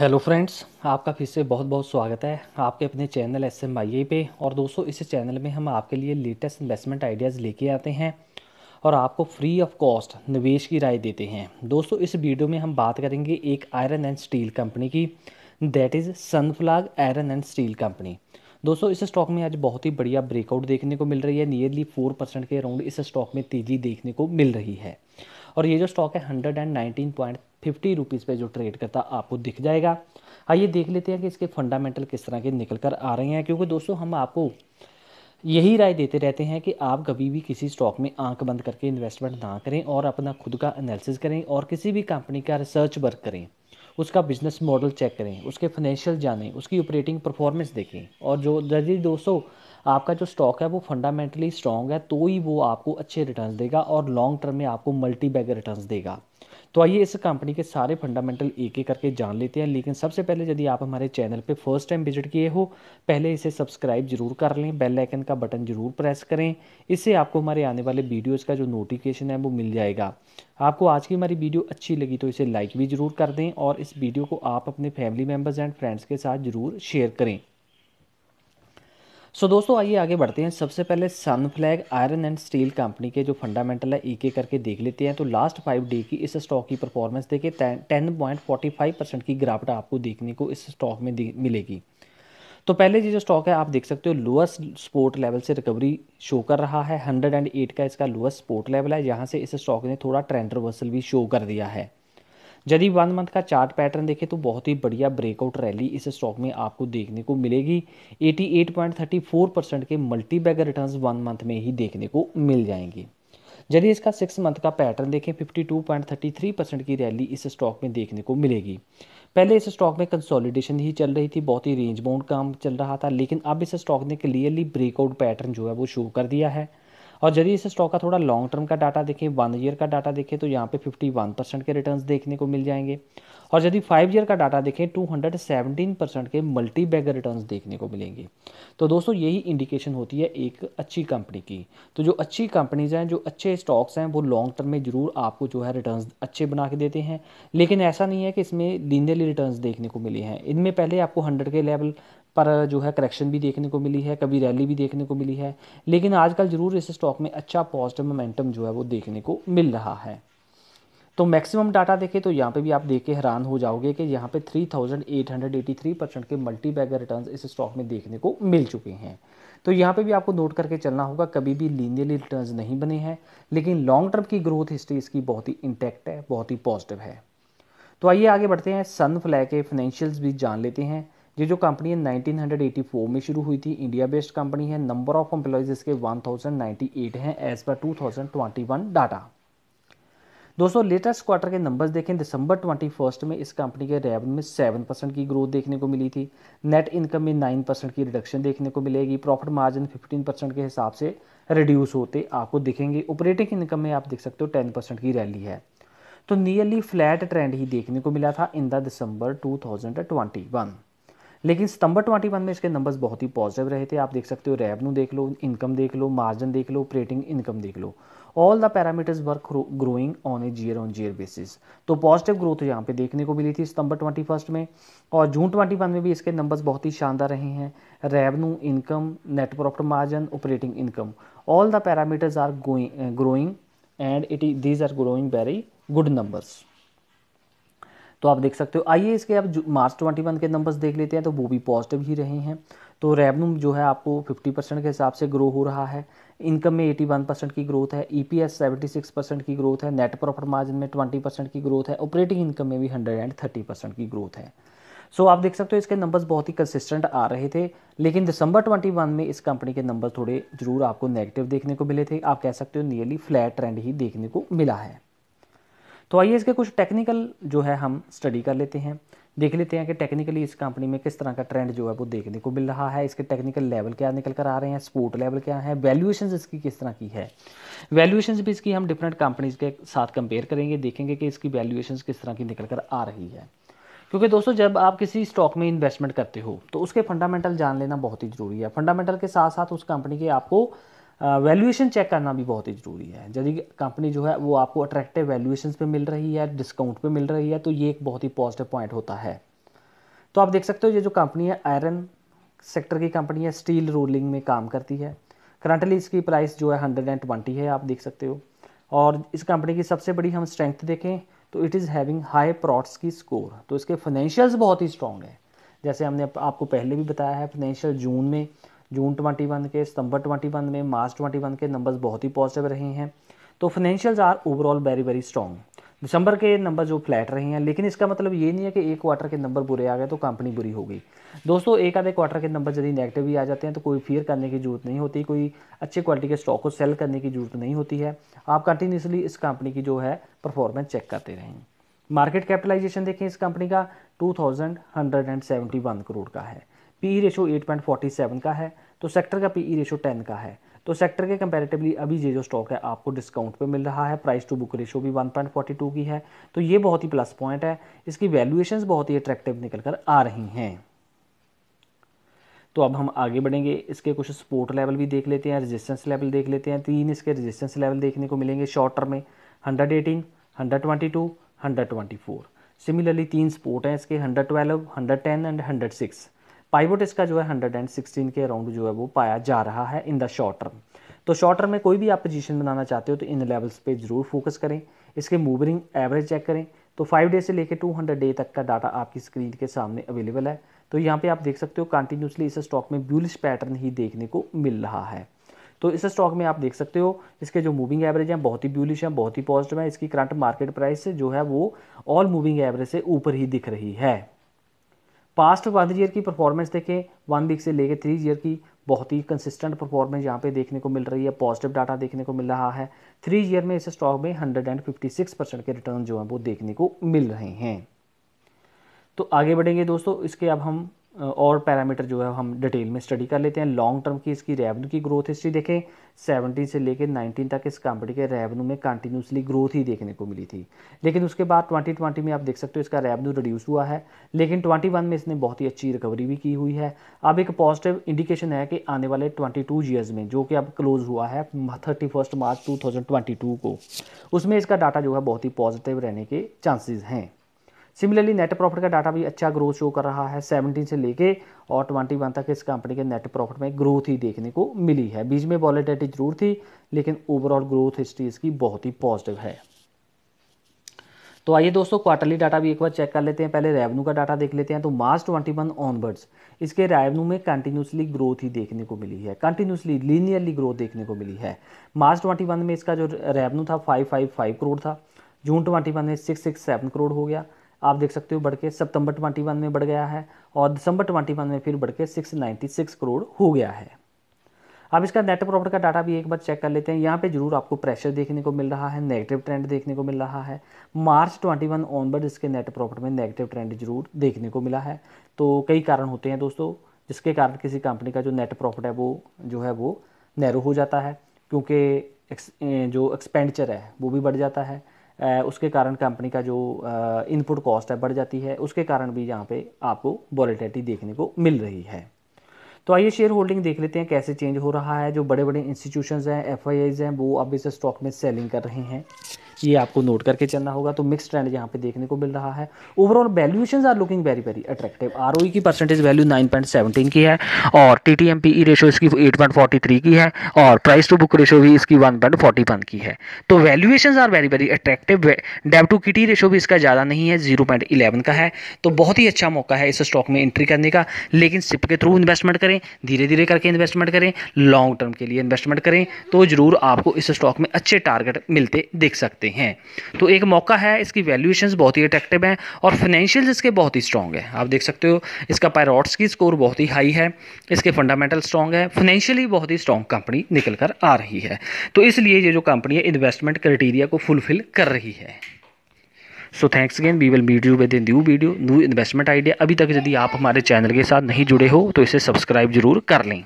hello friends आपका फिर से बहुत बहुत स्वागत है आपके अपने चैनल एस एम आई पे और दोस्तों इस चैनल में हम आपके लिए लेटेस्ट इन्वेस्टमेंट आइडियाज़ लेके आते हैं और आपको फ्री ऑफ कॉस्ट निवेश की राय देते हैं दोस्तों इस वीडियो में हम बात करेंगे एक आयरन एंड स्टील कंपनी की that is Sunflag iron and steel company दोस्तों इस स्टॉक में आज बहुत ही बढ़िया ब्रेकआउट देखने को मिल रही है नियरली फोर परसेंट के अराउंड इस स्टॉक में तेज़ी देखने को मिल रही है और ये जो स्टॉक है hundred and nineteen point fifty rupees पर जो ट्रेड करता आपको दिख जाएगा आइए देख लेते हैं कि इसके फंडामेंटल किस तरह के निकल कर आ रहे हैं क्योंकि दोस्तों हम आपको यही राय देते रहते हैं कि आप कभी भी किसी स्टॉक में आंख बंद करके इन्वेस्टमेंट ना करें और अपना खुद का एनालिसिस करें और किसी भी कंपनी का रिसर्च वर्क करें उसका बिजनेस मॉडल चेक करें उसके फाइनेंशियल जानें उसकी ऑपरेटिंग परफॉर्मेंस देखें और जो यदि दोस्तों आपका जो स्टॉक है वो फंडामेंटली स्ट्रॉन्ग है तो ही वो आपको अच्छे रिटर्न देगा और लॉन्ग टर्म में आपको मल्टी बैग रिटर्न देगा तो आइए इस कंपनी के सारे फंडामेंटल एक एक करके जान लेते हैं लेकिन सबसे पहले यदि आप हमारे चैनल पे फर्स्ट टाइम विजिट किए हो पहले इसे सब्सक्राइब जरूर कर लें बेल आइकन का बटन जरूर प्रेस करें इससे आपको हमारे आने वाले वीडियोज़ का जो नोटिफिकेशन है वो मिल जाएगा आपको आज की हमारी वीडियो अच्छी लगी तो इसे लाइक भी ज़रूर कर दें और इस वीडियो को आप अपने फैमिली मेम्बर्स एंड फ्रेंड्स के साथ ज़रूर शेयर करें सो दोस्तों आइए आगे बढ़ते हैं सबसे पहले Sunflag iron and steel company के जो फंडामेंटल है ईके e करके देख लेते हैं तो लास्ट फाइव डे की इस स्टॉक की परफॉर्मेंस देखिए ten point forty five percent की गिरावट आपको देखने को इस स्टॉक में मिलेगी तो पहले जी जो स्टॉक है आप देख सकते हो लोअस्ट स्पोर्ट लेवल से रिकवरी शो कर रहा है हंड्रेड का इसका लोअस्ट स्पोर्ट लेवल है यहाँ से इस स्टॉक ने थोड़ा ट्रेंड रिवर्सल भी शो कर दिया है यदि वन मंथ का चार्ट पैटर्न देखें तो बहुत ही बढ़िया ब्रेकआउट रैली इस स्टॉक में आपको देखने को मिलेगी 88.34 परसेंट के multi bagger return one month में ही देखने को मिल जाएंगे यदि इसका सिक्स मंथ का पैटर्न देखें 52.33 परसेंट की रैली इस स्टॉक में देखने को मिलेगी पहले इस स्टॉक में कंसोलिडेशन ही चल रही थी बहुत ही रेंज बाउंड काम चल रहा था लेकिन अब इस स्टॉक ने क्लियरली ब्रेकआउट पैटर्न जो है वो शो कर दिया है और यदि इस स्टॉक का थोड़ा लॉन्ग टर्म का डाटा देखें वन ईयर का डाटा देखें तो यहाँ पे 51 परसेंट के रिटर्न देखने को मिल जाएंगे और यदि फाइव ईयर का डाटा देखें 217 परसेंट के मल्टी बैग रिटर्न देखने को मिलेंगे तो दोस्तों यही इंडिकेशन होती है एक अच्छी कंपनी की तो जो अच्छी कंपनीज हैं जो अच्छे स्टॉक्स हैं वो लॉन्ग टर्म में ज़रूर आपको जो है रिटर्न अच्छे बना के देते हैं लेकिन ऐसा नहीं है कि इसमें लीनियरली रिटर्न देखने को मिले हैं इनमें पहले आपको हंड्रेड के लेवल पर जो है करेक्शन भी देखने को मिली है कभी रैली भी देखने को मिली है लेकिन आजकल ज़रूर इस स्टॉक में अच्छा पॉजिटिव मोमेंटम जो है वो देखने को मिल रहा है तो मैक्सिमम डाटा देखें तो यहाँ पे भी आप देख के हैरान हो जाओगे कि यहाँ पे 3,883 परसेंट के मल्टी बैगर रिटर्न इस स्टॉक में देखने को मिल चुके हैं तो यहाँ पे भी आपको नोट करके चलना होगा कभी भी लीनियरली रिटर्न नहीं बने हैं लेकिन लॉन्ग टर्म की ग्रोथ हिस्ट्री इसकी बहुत ही इंटैक्ट है बहुत ही पॉजिटिव है तो आइए आगे बढ़ते हैं सन फ्लैग के फाइनेंशियल्स भी जान लेते हैं ये जो कंपनी है 1984 में शुरू हुई थी इंडिया बेस्ड कंपनी है नंबर ऑफ एम्प्लॉयज़ इसके 1098 हैं एज पर 2021 डाटा दोस्तों लेटेस्ट क्वार्टर के नंबर्स देखें दिसंबर 21 में इस कंपनी के रेवेन्यू में 7 परसेंट की ग्रोथ देखने को मिली थी नेट इनकम में 9 परसेंट की रिडक्शन देखने को मिलेगी प्रॉफिट मार्जिन फिफ्टीन परसेंट के हिसाब से रिड्यूस होते आपको दिखेंगे ऑपरेटिंग इनकम में आप देख सकते हो टेन परसेंट की रैली है तो नियरली फ्लैट ट्रेंड ही देखने को मिला था इन द दिसंबर वन लेकिन सितंबर 21 में इसके नंबर्स बहुत ही पॉजिटिव रहे थे आप देख सकते हो रेवेन्यू देख लो इनकम देख लो मार्जिन देख लो ऑपरेटिंग इनकम देख लो all the parameters were growing on a year on year basis तो पॉजिटिव ग्रोथ यहाँ पे देखने को मिली थी सितंबर ट्वेंटी फर्स्ट में और जून ट्वेंटी वन में भी इसके नंबर्स बहुत ही शानदार रहे हैं revenue income net profit margin operating income all the parameters are growing and it is these are growing very good numbers तो आप देख सकते हो आइए इसके आप मार्च ट्वेंटी वन के नंबर्स देख लेते हैं तो वो भी पॉजिटिव ही रहे हैं तो रेवन्यू जो है आपको फिफ्टी परसेंट के हिसाब से ग्रो हो रहा है इनकम में एटी वन परसेंट की ग्रोथ है E P S seventy six percent की ग्रोथ है नेट प्रॉफिट मार्जिन में ट्वेंटी परसेंट की ग्रोथ है ऑपरेटिंग इनकम में भी हंड्रेड एंड थर्टी परसेंट की ग्रोथ है सो so, आप देख सकते हो इसके नंबर्स बहुत ही कंसिस्टेंट आ रहे थे लेकिन दिसंबर 21 में इस कंपनी के नंबर थोड़े ज़रूर आपको नेगेटिव देखने को मिले थे आप कह सकते हो नियरली फ्लैट ट्रेंड ही देखने को मिला है तो आइए इसके कुछ टेक्निकल जो है हम स्टडी कर लेते हैं देख लेते हैं कि टेक्निकली इस कंपनी में किस तरह का ट्रेंड जो है वो देखने को मिल रहा है इसके टेक्निकल लेवल क्या निकल कर आ रहे हैं स्पोर्ट लेवल क्या है वैल्यूएशन इसकी किस तरह की है वैल्यूएशन भी इसकी हम डिफरेंट कंपनीज के साथ कंपेयर करेंगे देखेंगे कि इसकी वैल्यूएशन किस तरह की निकल कर आ रही है क्योंकि दोस्तों जब आप किसी स्टॉक में इन्वेस्टमेंट करते हो तो उसके फंडामेंटल जान लेना बहुत ही ज़रूरी है फंडामेंटल के साथ साथ उस कंपनी के आपको वैल्यूएशन चेक करना भी बहुत ही ज़रूरी है यदि कंपनी जो है वो आपको अट्रैक्टिव वैल्यूएशन पे मिल रही है डिस्काउंट पे मिल रही है तो ये एक बहुत ही पॉजिटिव पॉइंट होता है तो आप देख सकते हो ये जो कंपनी है आयरन सेक्टर की कंपनी है स्टील रोलिंग में काम करती है करंटली इसकी प्राइस जो है हंड्रेड एंड ट्वेंटी है आप देख सकते हो और इस कंपनी की सबसे बड़ी हम स्ट्रेंथ देखें तो इट इज़ हैविंग हाई प्रॉट्स की स्कोर तो इसके फाइनेंशियल्स बहुत ही स्ट्रॉन्ग है जैसे हमने आपको पहले भी बताया है फाइनेंशियल जून में जून ट्वेंटी वन के सितंबर ट्वेंटी वन में मार्च ट्वेंटी वन के नंबर्स बहुत ही पॉजिटिव रहे हैं तो financials are overall very very strong दिसंबर के नंबर जो फ्लैट रहे हैं लेकिन इसका मतलब ये नहीं है कि एक क्वार्टर के नंबर बुरे आ गए तो कंपनी बुरी हो गई दोस्तों एक आधे क्वार्टर के नंबर यदि नेगेटिव भी आ जाते हैं तो कोई फियर करने की जरूरत नहीं होती कोई अच्छे क्वालिटी के स्टॉक को सेल करने की जरूरत नहीं होती है आप कंटिन्यूसली इस कंपनी की जो है परफॉर्मेंस चेक करते रहें मार्केट कैपिटलाइजेशन देखें इस कंपनी का टू करोड़ का है P E ratio eight point forty seven का है तो सेक्टर का पी ई रेशो टेन का है तो सेक्टर के कंपेरेटिवली अभी ये जो स्टॉक है आपको डिस्काउंट पे मिल रहा है प्राइस टू बुक रेशो भी 1.42 की है तो ये बहुत ही प्लस पॉइंट है इसकी वैल्यूएशन बहुत ही अट्रैक्टिव निकल कर आ रही हैं तो अब हम आगे बढ़ेंगे इसके कुछ सपोर्ट लेवल भी देख लेते हैं रेजिस्टेंस लेवल देख लेते हैं तीन इसके रेजिस्टेंस लेवल देखने को मिलेंगे शॉर्ट टर्म में hundred eighteen hundred twenty two hundred twenty four similarly तीन सपोर्ट हैं इसके hundred twelve hundred ten and hundred six pivot इसका जो है हंड्रेड एंड सिक्सटीन के अराउंड जो है वो पाया जा रहा है इन द शॉर्ट टर्म तो शॉर्ट टर्म में कोई भी आप पोजीशन बनाना चाहते हो तो इन लेवल्स पे जरूर फोकस करें इसके मूविंग एवरेज चेक करें तो फाइव डे से लेकर टू हंड्रेड डे तक का डाटा आपकी स्क्रीन के सामने अवेलेबल है तो यहाँ पे आप देख सकते हो कंटिन्यूसली इस स्टॉक में ब्यूलिश पैटर्न ही देखने को मिल रहा है तो इस स्टॉक में आप देख सकते हो इसके जो मूविंग एवरेज हैं बहुत ही ब्यूलिश हैं बहुत ही पॉजिटिव हैं इसकी करंट मार्केट प्राइस जो है वो ऑल मूविंग एवरेज से ऊपर ही दिख रही है पास्ट वन ईयर की परफॉर्मेंस देखें वन वीक से लेकर थ्री ईयर की बहुत ही कंसिस्टेंट परफॉर्मेंस यहाँ पे देखने को मिल रही है पॉजिटिव डाटा देखने को मिल रहा है थ्री ईयर में इस स्टॉक में hundred and fifty six percent के रिटर्न जो है वो देखने को मिल रहे हैं तो आगे बढ़ेंगे दोस्तों इसके अब हम और पैरामीटर जो है हम डिटेल में स्टडी कर लेते हैं लॉन्ग टर्म की इसकी रेवेन्यू की ग्रोथ हिस्ट्री देखें 17 से लेकर 19 तक इस कंपनी के रेवेन्यू में कंटिन्यूसली ग्रोथ ही देखने को मिली थी लेकिन उसके बाद 2020 में आप देख सकते हो इसका रेवेन्यू रिड्यूस हुआ है लेकिन 21 में इसने बहुत ही अच्छी रिकवरी भी की हुई है अब एक पॉजिटिव इंडिकेशन है कि आने वाले ट्वेंटी टू ईयर्स में जो कि अब क्लोज हुआ है थर्टी मार्च टू को उसमें इसका डाटा जो है बहुत ही पॉजिटिव रहने के चांसेज हैं सिमिलरली नेट प्रॉफिट का डाटा भी अच्छा ग्रोथ शो कर रहा है 17 से लेके और 21 तक इस कंपनी के नेट प्रॉफिट में ग्रोथ ही देखने को मिली है बीच में वॉलेटिलिटी जरूर थी लेकिन ओवरऑल ग्रोथ हिस्ट्री इसकी बहुत ही पॉजिटिव है तो आइए दोस्तों क्वार्टरली डाटा भी एक बार चेक कर लेते हैं पहले रेवेन्यू का डाटा देख लेते हैं तो मार्च 21 वन ऑनवर्ड्स इसके रेवेन्यू में कंटिन्यूसली ग्रोथ ही देखने को मिली है कंटिन्यूसली लीनियरली ग्रोथ देखने को मिली है मार्च 21 में इसका जो रेवेन्यू था 555 करोड़ था जून 21 में 667 करोड़ हो गया आप देख सकते हो बढ़ के सितंबर ट्वेंटी वन में बढ़ गया है और दिसंबर ट्वेंटी वन में फिर बढ़ के सिक्स नाइन्टी सिक्स करोड़ हो गया है अब इसका नेट प्रॉफिट का डाटा भी एक बार चेक कर लेते हैं यहाँ पे जरूर आपको प्रेशर देखने को मिल रहा है नेगेटिव ट्रेंड देखने को मिल रहा है मार्च 21 ऑनवर्ड इसके नेट प्रॉफिट में नेगेटिव ट्रेंड जरूर देखने को मिला है तो कई कारण होते हैं दोस्तों जिसके कारण किसी कंपनी का जो नेट प्रॉफिट है वो जो है वो नैरो हो जाता है क्योंकि जो एक्सपेंडिचर है वो भी बढ़ जाता है उसके कारण कंपनी का जो इनपुट कॉस्ट है बढ़ जाती है उसके कारण भी यहाँ पे आपको वॉलेटिलिटी देखने को मिल रही है तो आइए शेयर होल्डिंग देख लेते हैं कैसे चेंज हो रहा है जो बड़े बड़े इंस्टीट्यूशन हैं एफ हैं वो अब इस स्टॉक में सेलिंग कर रहे हैं ये आपको नोट करके चलना होगा तो मिक्स ट्रेंड यहाँ पे देखने को मिल रहा है overall valuation are looking very very attractive R की परसेंटेज वैल्यू नाइन की है और T T M P E ratio इसकी एट की है और प्राइस टू बुक रेशो भी इसकी वन की है तो valuation are very very attractive debt to equity ratio भी इसका ज़्यादा नहीं है जीरो का है तो बहुत ही अच्छा मौका है इस स्टॉक में एंट्री करने का लेकिन सिप के थ्रू इन्वेस्टमेंट करें धीरे धीरे करके इन्वेस्टमेंट करें लॉन्ग टर्म के लिए इन्वेस्टमेंट करें तो ज़रूर आपको इस स्टॉक में अच्छे टारगेट मिलते देख सकते सकते हैं तो एक मौका है इसकी वैल्यूएशन बहुत ही अट्रैक्टिव हैं और फाइनेंशियल इसके बहुत ही स्ट्रॉग है आप देख सकते हो इसका पायरॉट्स की स्कोर बहुत ही हाई है इसके फंडामेंटल स्ट्रॉन्ग है फाइनेंशियली बहुत ही स्ट्रॉन्ग कंपनी निकल कर आ रही है तो इसलिए ये जो कंपनी है इन्वेस्टमेंट क्राइटेरिया को फुलफिल कर रही है so thanks again we will meet you with in new video new investment idea अभी तक यदि आप हमारे चैनल के साथ नहीं जुड़े हो तो इसे सब्सक्राइब जरूर कर लें